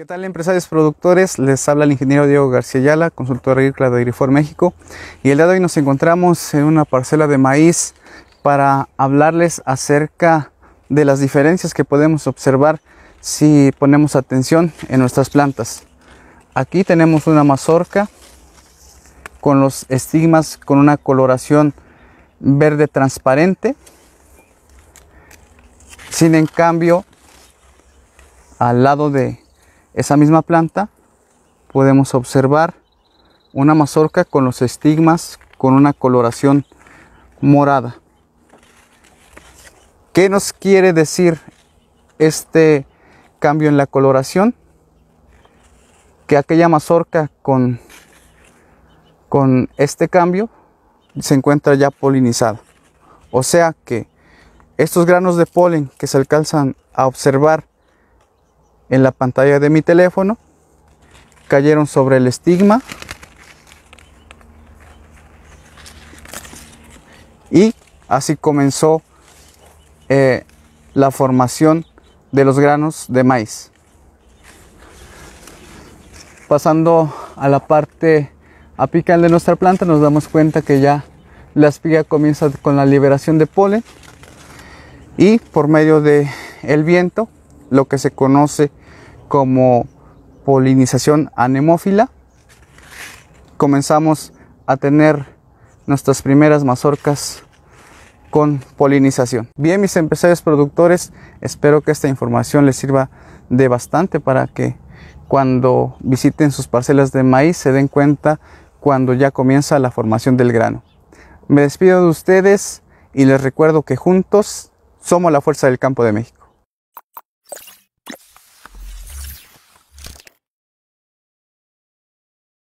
¿Qué tal empresarios productores? Les habla el ingeniero Diego García Ayala, consultor agrícola de Grifor México. Y el día de hoy nos encontramos en una parcela de maíz para hablarles acerca de las diferencias que podemos observar si ponemos atención en nuestras plantas. Aquí tenemos una mazorca con los estigmas con una coloración verde transparente. Sin en cambio, al lado de esa misma planta podemos observar una mazorca con los estigmas con una coloración morada. ¿Qué nos quiere decir este cambio en la coloración? Que aquella mazorca con, con este cambio se encuentra ya polinizada. O sea que estos granos de polen que se alcanzan a observar en la pantalla de mi teléfono, cayeron sobre el estigma y así comenzó eh, la formación de los granos de maíz. Pasando a la parte apical de nuestra planta nos damos cuenta que ya la espiga comienza con la liberación de polen y por medio de el viento, lo que se conoce como polinización anemófila. Comenzamos a tener nuestras primeras mazorcas con polinización. Bien, mis empresarios productores, espero que esta información les sirva de bastante para que cuando visiten sus parcelas de maíz se den cuenta cuando ya comienza la formación del grano. Me despido de ustedes y les recuerdo que juntos somos la fuerza del campo de México.